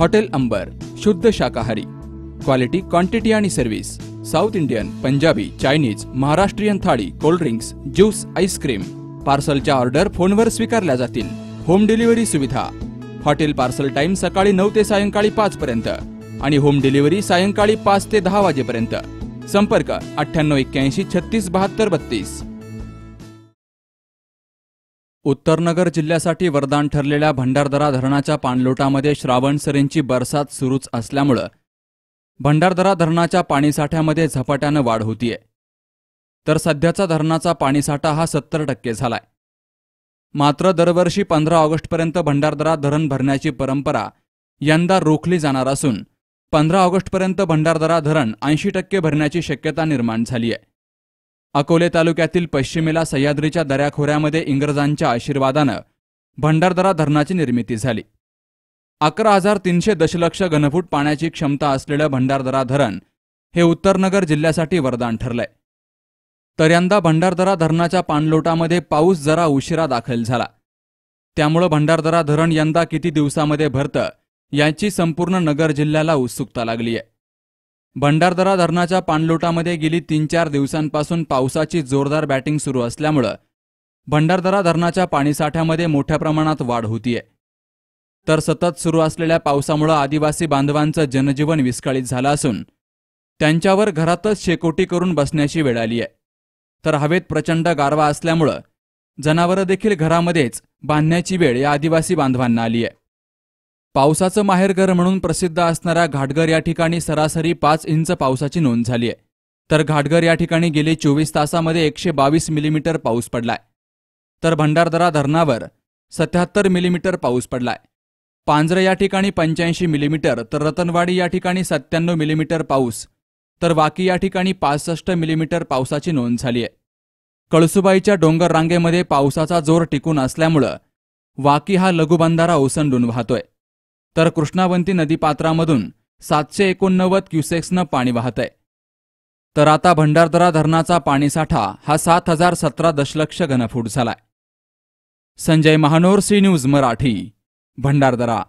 hotel Ambar शुद्ध शाकाहारी quality quantity आणि service south Indian Punjabi Chinese Maharashtrian thali cold drinks juice ice cream पार्सलच्या ऑर्डर फोनवर स्वीकारल्या जातील होम डिलिव्हरी सुविधा हॉटेल पार्सल टाइम सकाळी नऊ ते सायंकाळी पाच पर्यंत आणि होम डिलिव्हरी सायंकाळी पाच ते दहा वाजेपर्यंत संपर्क अठ्ठ्याण्णव एक्क्याऐंशी छत्तीस बहात्तर बत्तीस उत्तरनगर जिल्ह्यासाठी वरदान ठरलेल्या भंडारदरा धरणाच्या पाणलोटामध्ये सरींची बरसात सुरूच असल्यामुळं भंडारदरा धरणाच्या पाणीसाठ्यामध्ये झपाट्यानं वाढ होतीये तर सध्याचा धरणाचा पाणीसाठा हा सत्तर टक्के झालाय मात्र दरवर्षी पंधरा ऑगस्टपर्यंत भंडारदरा धरण भरण्याची परंपरा यंदा रोखली जाणार असून पंधरा ऑगस्टपर्यंत भंडारदरा धरण ऐंशी टक्के भरण्याची शक्यता निर्माण झाली आहे अकोले तालुक्यातील पश्चिमेला सह्याद्रीच्या दऱ्याखोऱ्यामध्ये इंग्रजांच्या आशीर्वादानं भंडारदरा धरणाची निर्मिती झाली अकरा हजार तीनशे दशलक्ष घनफूट पाण्याची क्षमता असलेलं भंडारदरा धरण हे उत्तरनगर जिल्ह्यासाठी वरदान ठरलंय तर यंदा भंडारदरा धरणाच्या पाणलोटामध्ये पाऊस जरा उशिरा दाखल झाला त्यामुळं भंडारदरा धरण यंदा किती दिवसामध्ये भरतं याची संपूर्ण नगर जिल्ह्याला उत्सुकता लागली आहे भंडारदरा धरणाच्या पाणलोटामध्ये गेली तीन चार दिवसांपासून पावसाची जोरदार बॅटिंग सुरू असल्यामुळं भंडारदरा धरणाच्या पाणीसाठ्यामध्ये मोठ्या प्रमाणात वाढ होतीये तर सतत सुरू असलेल्या पावसामुळं आदिवासी बांधवांचं जनजीवन विस्कळीत झालं असून त्यांच्यावर घरातच शेकोटी करून बसण्याची वेळ आली आहे तर हवेत प्रचंड गारवा असल्यामुळं जनावरं देखील घरामध्येच बांधण्याची वेळ या आदिवासी बांधवांना आली आहे पावसाचं माहेरघर म्हणून प्रसिद्ध असणाऱ्या घाटघर या ठिकाणी सरासरी पाच इंच पावसाची नोंद झाली आहे तर घाटघर या ठिकाणी गेली चोवीस तासामध्ये एकशे बावीस मिलीमीटर पाऊस पडलाय तर भंडारदरा धरणावर सत्याहत्तर मिलीमीटर पाऊस पडलाय पांजरे या ठिकाणी पंच्याऐंशी मिलीमीटर तर रतनवाडी या ठिकाणी सत्त्याण्णव मिलीमीटर पाऊस तर वाकी या ठिकाणी पासष्ट मिलीमीटर पावसाची नोंद झाली आहे कळसुबाईच्या डोंगर रांगेमध्ये पावसाचा जोर टिकून असल्यामुळं वाकी हा लघुबंधारा ओसंडून वाहतोय तर कृष्णावंती नदीपात्रामधून सातशे एकोणनव्वद क्युसेक्सनं पाणी वाहत आहे तर आता भंडारदरा धरणाचा पाणीसाठा हा सात हजार सतरा दशलक्ष घनफूट झालाय संजय महानोर सी न्यूज मराठी भंडारदरा